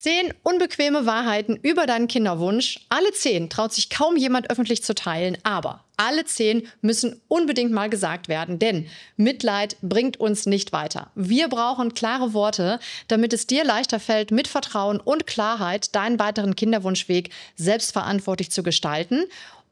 Zehn unbequeme Wahrheiten über deinen Kinderwunsch. Alle zehn traut sich kaum jemand öffentlich zu teilen, aber alle zehn müssen unbedingt mal gesagt werden, denn Mitleid bringt uns nicht weiter. Wir brauchen klare Worte, damit es dir leichter fällt, mit Vertrauen und Klarheit deinen weiteren Kinderwunschweg selbstverantwortlich zu gestalten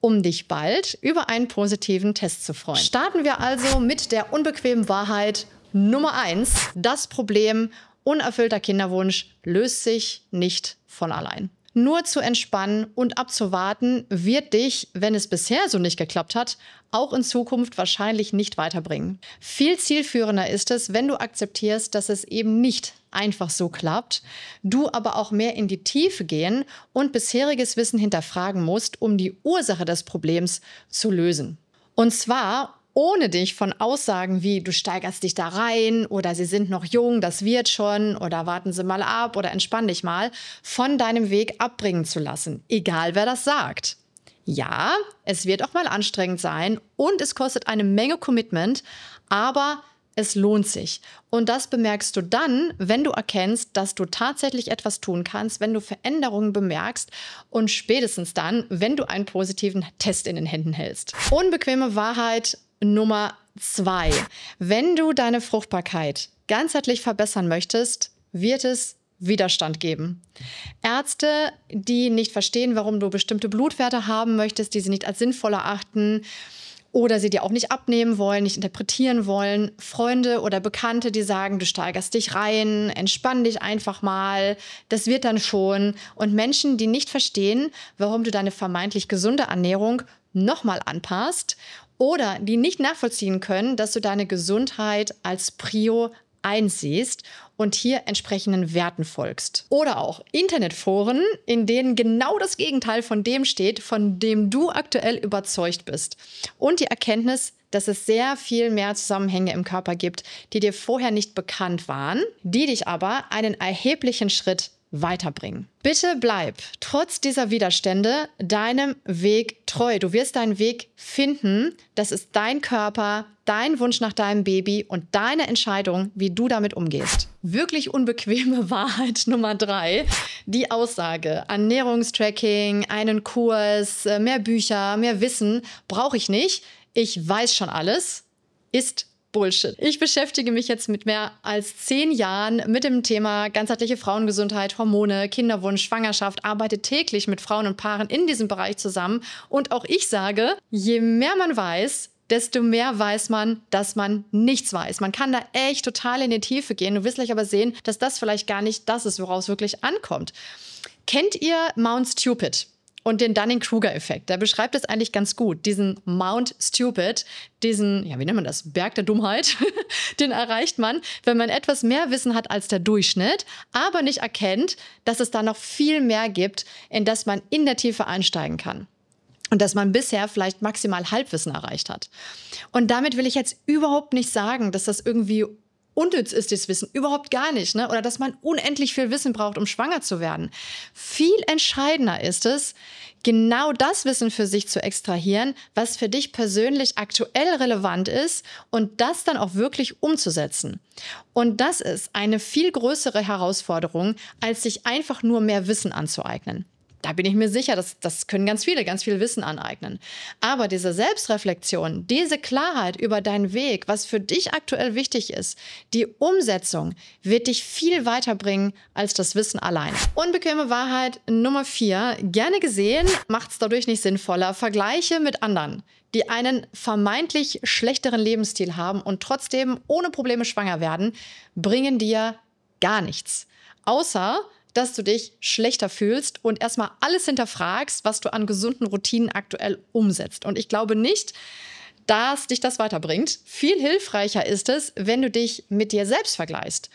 um dich bald über einen positiven Test zu freuen. Starten wir also mit der unbequemen Wahrheit Nummer eins: Das Problem unerfüllter Kinderwunsch löst sich nicht von allein. Nur zu entspannen und abzuwarten wird dich, wenn es bisher so nicht geklappt hat, auch in Zukunft wahrscheinlich nicht weiterbringen. Viel zielführender ist es, wenn du akzeptierst, dass es eben nicht einfach so klappt, du aber auch mehr in die Tiefe gehen und bisheriges Wissen hinterfragen musst, um die Ursache des Problems zu lösen. Und zwar, ohne dich von Aussagen wie du steigerst dich da rein oder sie sind noch jung, das wird schon oder warten sie mal ab oder entspann dich mal von deinem Weg abbringen zu lassen, egal wer das sagt. Ja, es wird auch mal anstrengend sein und es kostet eine Menge Commitment, aber es lohnt sich. Und das bemerkst du dann, wenn du erkennst, dass du tatsächlich etwas tun kannst, wenn du Veränderungen bemerkst und spätestens dann, wenn du einen positiven Test in den Händen hältst. Unbequeme Wahrheit, Nummer zwei. Wenn du deine Fruchtbarkeit ganzheitlich verbessern möchtest, wird es Widerstand geben. Ärzte, die nicht verstehen, warum du bestimmte Blutwerte haben möchtest, die sie nicht als sinnvoll erachten, oder sie dir auch nicht abnehmen wollen, nicht interpretieren wollen. Freunde oder Bekannte, die sagen, du steigerst dich rein, entspann dich einfach mal, das wird dann schon. Und Menschen, die nicht verstehen, warum du deine vermeintlich gesunde Ernährung nochmal anpasst oder die nicht nachvollziehen können, dass du deine Gesundheit als Prio einsiehst und hier entsprechenden Werten folgst. Oder auch Internetforen, in denen genau das Gegenteil von dem steht, von dem du aktuell überzeugt bist. Und die Erkenntnis, dass es sehr viel mehr Zusammenhänge im Körper gibt, die dir vorher nicht bekannt waren, die dich aber einen erheblichen Schritt weiterbringen. Bitte bleib trotz dieser Widerstände deinem Weg treu. Du wirst deinen Weg finden. Das ist dein Körper, dein Wunsch nach deinem Baby und deine Entscheidung, wie du damit umgehst. Wirklich unbequeme Wahrheit Nummer drei. Die Aussage, Ernährungstracking, einen Kurs, äh, mehr Bücher, mehr Wissen brauche ich nicht. Ich weiß schon alles, ist Bullshit. Ich beschäftige mich jetzt mit mehr als zehn Jahren mit dem Thema ganzheitliche Frauengesundheit, Hormone, Kinderwunsch, Schwangerschaft, arbeite täglich mit Frauen und Paaren in diesem Bereich zusammen. Und auch ich sage, je mehr man weiß, desto mehr weiß man, dass man nichts weiß. Man kann da echt total in die Tiefe gehen. Du wirst gleich aber sehen, dass das vielleicht gar nicht das ist, woraus wirklich ankommt. Kennt ihr Mount Stupid? und den Dunning-Kruger-Effekt. Der beschreibt es eigentlich ganz gut. Diesen Mount Stupid, diesen, ja, wie nennt man das? Berg der Dummheit, den erreicht man, wenn man etwas mehr Wissen hat als der Durchschnitt, aber nicht erkennt, dass es da noch viel mehr gibt, in das man in der Tiefe einsteigen kann und dass man bisher vielleicht maximal Halbwissen erreicht hat. Und damit will ich jetzt überhaupt nicht sagen, dass das irgendwie unnütz ist das Wissen, überhaupt gar nicht, ne? oder dass man unendlich viel Wissen braucht, um schwanger zu werden. Viel entscheidender ist es, genau das Wissen für sich zu extrahieren, was für dich persönlich aktuell relevant ist und das dann auch wirklich umzusetzen. Und das ist eine viel größere Herausforderung, als sich einfach nur mehr Wissen anzueignen. Da bin ich mir sicher, das, das können ganz viele, ganz viel Wissen aneignen. Aber diese Selbstreflexion, diese Klarheit über deinen Weg, was für dich aktuell wichtig ist, die Umsetzung wird dich viel weiterbringen als das Wissen allein. Unbequeme Wahrheit Nummer vier: Gerne gesehen, macht es dadurch nicht sinnvoller. Vergleiche mit anderen die einen vermeintlich schlechteren Lebensstil haben und trotzdem ohne Probleme schwanger werden, bringen dir gar nichts. Außer dass du dich schlechter fühlst und erstmal alles hinterfragst, was du an gesunden Routinen aktuell umsetzt. Und ich glaube nicht, dass dich das weiterbringt. Viel hilfreicher ist es, wenn du dich mit dir selbst vergleichst.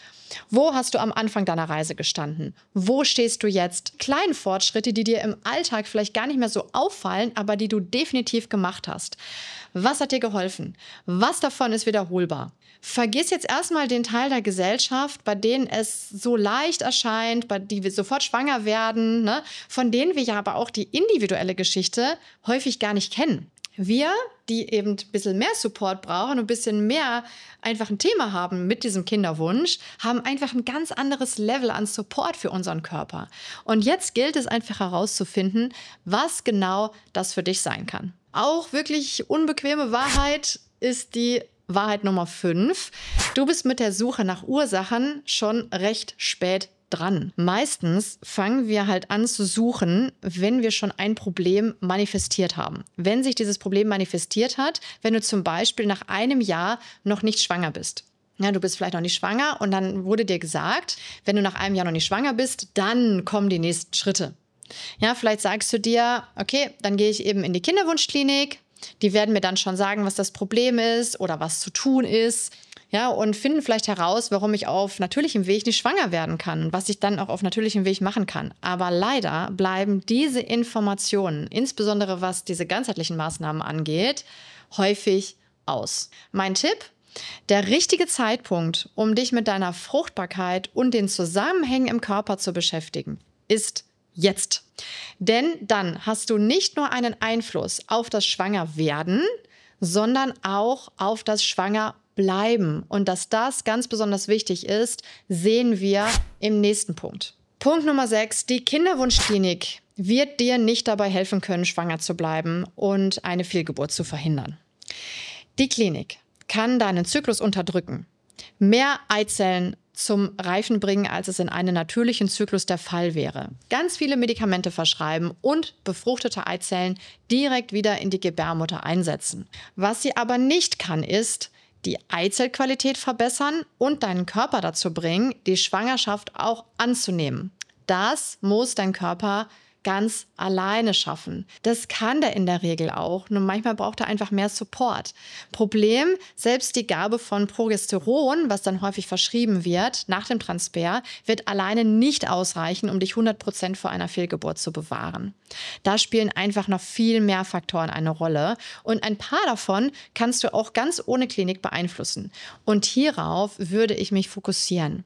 Wo hast du am Anfang deiner Reise gestanden? Wo stehst du jetzt? Kleine Fortschritte, die dir im Alltag vielleicht gar nicht mehr so auffallen, aber die du definitiv gemacht hast. Was hat dir geholfen? Was davon ist wiederholbar? Vergiss jetzt erstmal den Teil der Gesellschaft, bei denen es so leicht erscheint, bei die wir sofort schwanger werden, ne? von denen wir ja aber auch die individuelle Geschichte häufig gar nicht kennen wir, die eben ein bisschen mehr Support brauchen und ein bisschen mehr einfach ein Thema haben mit diesem Kinderwunsch, haben einfach ein ganz anderes Level an Support für unseren Körper. Und jetzt gilt es einfach herauszufinden, was genau das für dich sein kann. Auch wirklich unbequeme Wahrheit ist die Wahrheit Nummer 5. Du bist mit der Suche nach Ursachen schon recht spät dran. Meistens fangen wir halt an zu suchen, wenn wir schon ein Problem manifestiert haben. Wenn sich dieses Problem manifestiert hat, wenn du zum Beispiel nach einem Jahr noch nicht schwanger bist. Ja, du bist vielleicht noch nicht schwanger und dann wurde dir gesagt, wenn du nach einem Jahr noch nicht schwanger bist, dann kommen die nächsten Schritte. Ja, vielleicht sagst du dir, okay, dann gehe ich eben in die Kinderwunschklinik. Die werden mir dann schon sagen, was das Problem ist oder was zu tun ist. Ja, und finden vielleicht heraus, warum ich auf natürlichem Weg nicht schwanger werden kann und was ich dann auch auf natürlichem Weg machen kann. Aber leider bleiben diese Informationen, insbesondere was diese ganzheitlichen Maßnahmen angeht, häufig aus. Mein Tipp, der richtige Zeitpunkt, um dich mit deiner Fruchtbarkeit und den Zusammenhängen im Körper zu beschäftigen, ist jetzt. Denn dann hast du nicht nur einen Einfluss auf das Schwangerwerden, sondern auch auf das Schwanger bleiben. Und dass das ganz besonders wichtig ist, sehen wir im nächsten Punkt. Punkt Nummer 6. Die Kinderwunschklinik wird dir nicht dabei helfen können, schwanger zu bleiben und eine Fehlgeburt zu verhindern. Die Klinik kann deinen Zyklus unterdrücken, mehr Eizellen zum Reifen bringen, als es in einem natürlichen Zyklus der Fall wäre. Ganz viele Medikamente verschreiben und befruchtete Eizellen direkt wieder in die Gebärmutter einsetzen. Was sie aber nicht kann, ist die Eizellqualität verbessern und deinen Körper dazu bringen, die Schwangerschaft auch anzunehmen. Das muss dein Körper ganz alleine schaffen. Das kann der in der Regel auch, nur manchmal braucht er einfach mehr Support. Problem, selbst die Gabe von Progesteron, was dann häufig verschrieben wird nach dem Transfer, wird alleine nicht ausreichen, um dich 100% vor einer Fehlgeburt zu bewahren. Da spielen einfach noch viel mehr Faktoren eine Rolle und ein paar davon kannst du auch ganz ohne Klinik beeinflussen. Und hierauf würde ich mich fokussieren,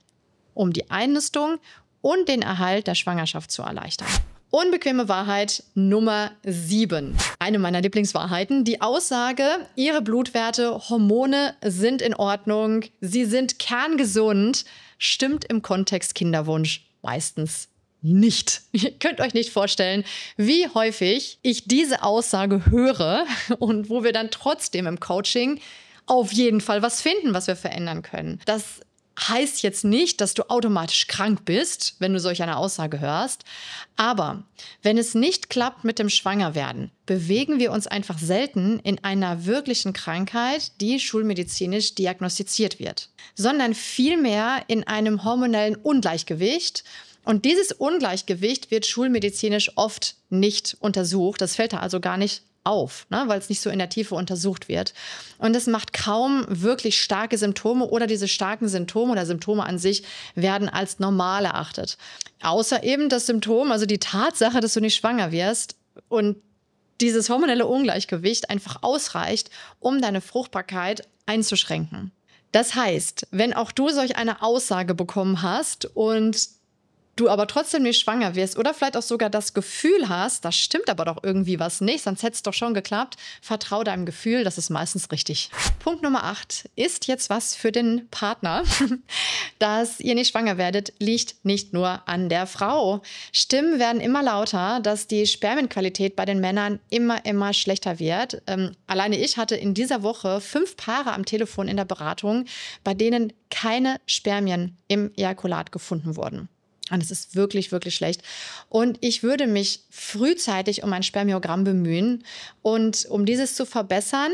um die Einnistung und den Erhalt der Schwangerschaft zu erleichtern. Unbequeme Wahrheit Nummer 7. Eine meiner Lieblingswahrheiten. Die Aussage, Ihre Blutwerte, Hormone sind in Ordnung, Sie sind kerngesund, stimmt im Kontext Kinderwunsch meistens nicht. Ihr könnt euch nicht vorstellen, wie häufig ich diese Aussage höre und wo wir dann trotzdem im Coaching auf jeden Fall was finden, was wir verändern können. Das heißt jetzt nicht, dass du automatisch krank bist, wenn du solch eine Aussage hörst. Aber wenn es nicht klappt mit dem Schwangerwerden, bewegen wir uns einfach selten in einer wirklichen Krankheit, die schulmedizinisch diagnostiziert wird, sondern vielmehr in einem hormonellen Ungleichgewicht. Und dieses Ungleichgewicht wird schulmedizinisch oft nicht untersucht. Das fällt da also gar nicht auf, ne? weil es nicht so in der Tiefe untersucht wird. Und es macht kaum wirklich starke Symptome oder diese starken Symptome oder Symptome an sich werden als normal erachtet. Außer eben das Symptom, also die Tatsache, dass du nicht schwanger wirst und dieses hormonelle Ungleichgewicht einfach ausreicht, um deine Fruchtbarkeit einzuschränken. Das heißt, wenn auch du solch eine Aussage bekommen hast und du aber trotzdem nicht schwanger wirst oder vielleicht auch sogar das Gefühl hast, da stimmt aber doch irgendwie was nicht, sonst hätte es doch schon geklappt, vertraue deinem Gefühl, das ist meistens richtig. Punkt Nummer 8 ist jetzt was für den Partner. Dass ihr nicht schwanger werdet, liegt nicht nur an der Frau. Stimmen werden immer lauter, dass die Spermienqualität bei den Männern immer, immer schlechter wird. Ähm, alleine ich hatte in dieser Woche fünf Paare am Telefon in der Beratung, bei denen keine Spermien im Ejakulat gefunden wurden. Und es ist wirklich, wirklich schlecht. Und ich würde mich frühzeitig um ein Spermiogramm bemühen. Und um dieses zu verbessern,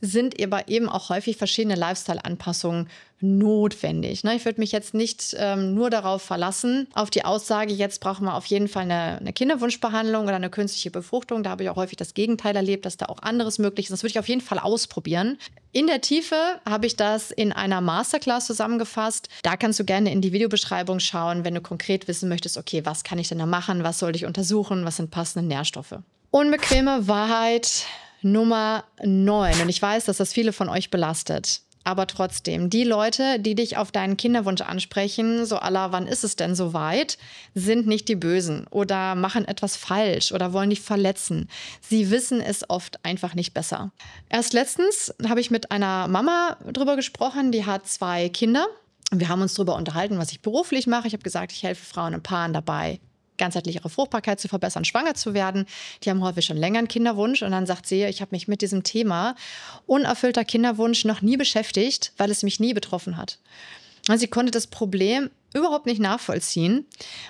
sind aber eben auch häufig verschiedene Lifestyle-Anpassungen notwendig. Ne? Ich würde mich jetzt nicht ähm, nur darauf verlassen, auf die Aussage, jetzt brauchen wir auf jeden Fall eine, Kinderwunschbehandlung oder eine künstliche Befruchtung. Da habe ich auch häufig das Gegenteil erlebt, dass da auch anderes möglich ist. Das würde ich auf jeden Fall ausprobieren. In der Tiefe habe ich das in einer Masterclass zusammengefasst. Da kannst du gerne in die Videobeschreibung schauen, wenn du konkret wissen möchtest, okay, was kann ich denn da machen, was soll ich untersuchen, was sind passende Nährstoffe. Unbequeme Wahrheit Nummer 9. Und ich weiß, dass das viele von euch belastet. Aber trotzdem, die Leute, die dich auf deinen Kinderwunsch ansprechen, so aller, wann ist es denn soweit, sind nicht die Bösen oder machen etwas falsch oder wollen dich verletzen. Sie wissen es oft einfach nicht besser. Erst letztens habe ich mit einer Mama drüber gesprochen, die hat zwei Kinder. Wir haben uns darüber unterhalten, was ich beruflich mache. Ich habe gesagt, ich helfe Frauen und Paaren dabei, ganzheitlich ihre Fruchtbarkeit zu verbessern, schwanger zu werden. Die haben häufig schon länger einen Kinderwunsch und dann sagt sie, ich habe mich mit diesem Thema unerfüllter Kinderwunsch noch nie beschäftigt, weil es mich nie betroffen hat. Und sie konnte das Problem überhaupt nicht nachvollziehen,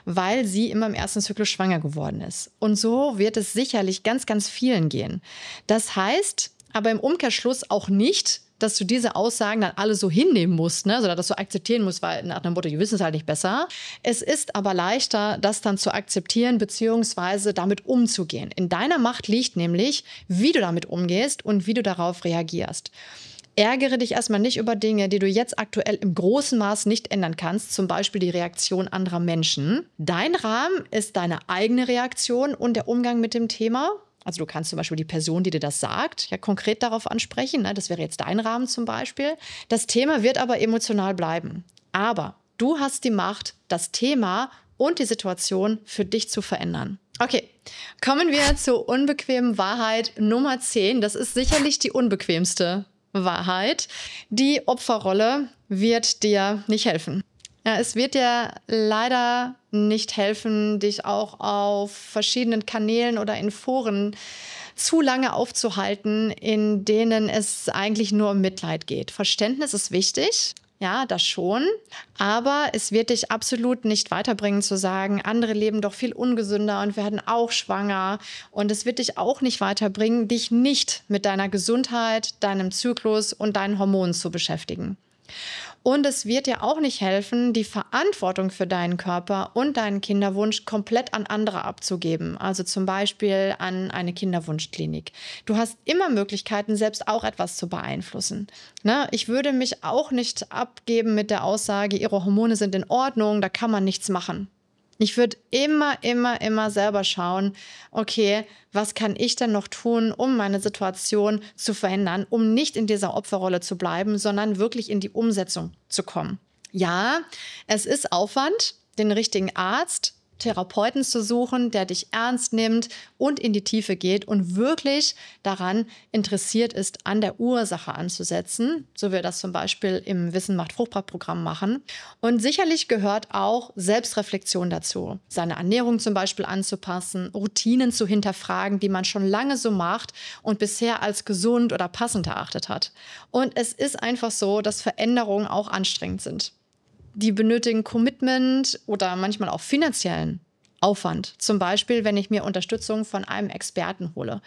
weil sie immer im ersten Zyklus schwanger geworden ist. Und so wird es sicherlich ganz, ganz vielen gehen. Das heißt aber im Umkehrschluss auch nicht, dass du diese Aussagen dann alle so hinnehmen musst, ne? oder also, dass du akzeptieren musst, weil nach dem Motto, die wissen es halt nicht besser. Es ist aber leichter, das dann zu akzeptieren, beziehungsweise damit umzugehen. In deiner Macht liegt nämlich, wie du damit umgehst und wie du darauf reagierst. Ärgere dich erstmal nicht über Dinge, die du jetzt aktuell im großen Maß nicht ändern kannst, zum Beispiel die Reaktion anderer Menschen. Dein Rahmen ist deine eigene Reaktion und der Umgang mit dem Thema. Also du kannst zum Beispiel die Person, die dir das sagt, ja konkret darauf ansprechen. Ne? Das wäre jetzt dein Rahmen zum Beispiel. Das Thema wird aber emotional bleiben. Aber du hast die Macht, das Thema und die Situation für dich zu verändern. Okay, kommen wir zur unbequemen Wahrheit Nummer 10. Das ist sicherlich die unbequemste Wahrheit. Die Opferrolle wird dir nicht helfen. Ja, es wird dir leider nicht helfen, dich auch auf verschiedenen Kanälen oder in Foren zu lange aufzuhalten, in denen es eigentlich nur um Mitleid geht. Verständnis ist wichtig, ja, das schon. Aber es wird dich absolut nicht weiterbringen zu sagen, andere leben doch viel ungesünder und werden auch schwanger. Und es wird dich auch nicht weiterbringen, dich nicht mit deiner Gesundheit, deinem Zyklus und deinen Hormonen zu beschäftigen. Und es wird dir auch nicht helfen, die Verantwortung für deinen Körper und deinen Kinderwunsch komplett an andere abzugeben. Also zum Beispiel an eine Kinderwunschklinik. Du hast immer Möglichkeiten, selbst auch etwas zu beeinflussen. Ne? Ich würde mich auch nicht abgeben mit der Aussage, ihre Hormone sind in Ordnung, da kann man nichts machen. Ich würde immer, immer, immer selber schauen, okay, was kann ich denn noch tun, um meine Situation zu verändern, um nicht in dieser Opferrolle zu bleiben, sondern wirklich in die Umsetzung zu kommen. Ja, es ist Aufwand, den richtigen Arzt Therapeuten zu suchen, der dich ernst nimmt und in die Tiefe geht und wirklich daran interessiert ist, an der Ursache anzusetzen, so wir das zum Beispiel im Wissen macht Fruchtbar-Programm machen. Und sicherlich gehört auch Selbstreflexion dazu, seine Ernährung zum Beispiel anzupassen, Routinen zu hinterfragen, die man schon lange so macht und bisher als gesund oder passend erachtet hat. Und es ist einfach so, dass Veränderungen auch anstrengend sind. Die benötigen Commitment oder manchmal auch finanziellen Aufwand. Zum Beispiel, wenn ich mir Unterstützung von einem Experten hole.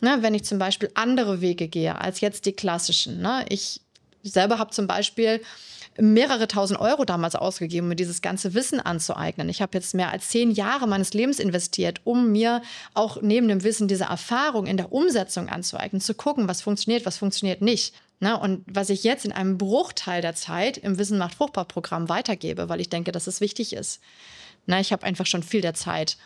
Ne, wenn ich zum Beispiel andere Wege gehe als jetzt die klassischen. Ne? Ich selber habe zum Beispiel mehrere tausend Euro damals ausgegeben, mir dieses ganze Wissen anzueignen. Ich habe jetzt mehr als zehn Jahre meines Lebens investiert, um mir auch neben dem Wissen diese Erfahrung in der Umsetzung anzueignen, zu gucken, was funktioniert, was funktioniert nicht. Ne? Und was ich jetzt in einem Bruchteil der Zeit im Wissen macht fruchtbar Programm weitergebe, weil ich denke, dass es wichtig ist. Ne? Ich habe einfach schon viel der Zeit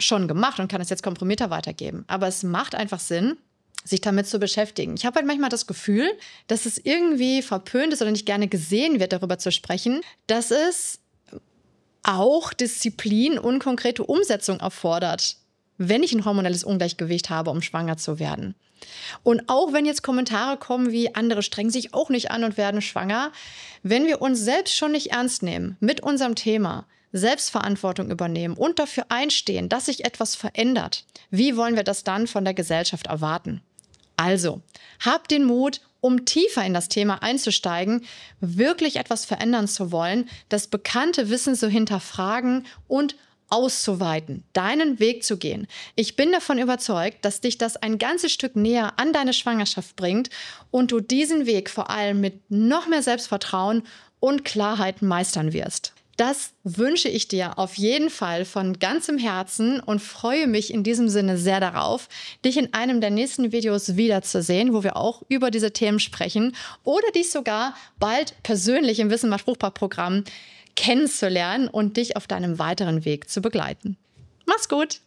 schon gemacht und kann es jetzt komprimierter weitergeben. Aber es macht einfach Sinn, sich damit zu beschäftigen. Ich habe halt manchmal das Gefühl, dass es irgendwie verpönt ist oder nicht gerne gesehen wird, darüber zu sprechen, dass es auch Disziplin und konkrete Umsetzung erfordert, wenn ich ein hormonelles Ungleichgewicht habe, um schwanger zu werden. Und auch wenn jetzt Kommentare kommen wie andere strengen sich auch nicht an und werden schwanger, wenn wir uns selbst schon nicht ernst nehmen mit unserem Thema, Selbstverantwortung übernehmen und dafür einstehen, dass sich etwas verändert, wie wollen wir das dann von der Gesellschaft erwarten? Also, habt den Mut, um tiefer in das Thema einzusteigen, wirklich etwas verändern zu wollen, das bekannte Wissen zu hinterfragen und auszuweiten, deinen Weg zu gehen. Ich bin davon überzeugt, dass dich das ein ganzes Stück näher an deine Schwangerschaft bringt und du diesen Weg vor allem mit noch mehr Selbstvertrauen und Klarheit meistern wirst. Das wünsche ich dir auf jeden Fall von ganzem Herzen und freue mich in diesem Sinne sehr darauf, dich in einem der nächsten Videos wiederzusehen, wo wir auch über diese Themen sprechen oder dich sogar bald persönlich im Wissen Spruchbar Programm kennenzulernen und dich auf deinem weiteren Weg zu begleiten. Mach's gut!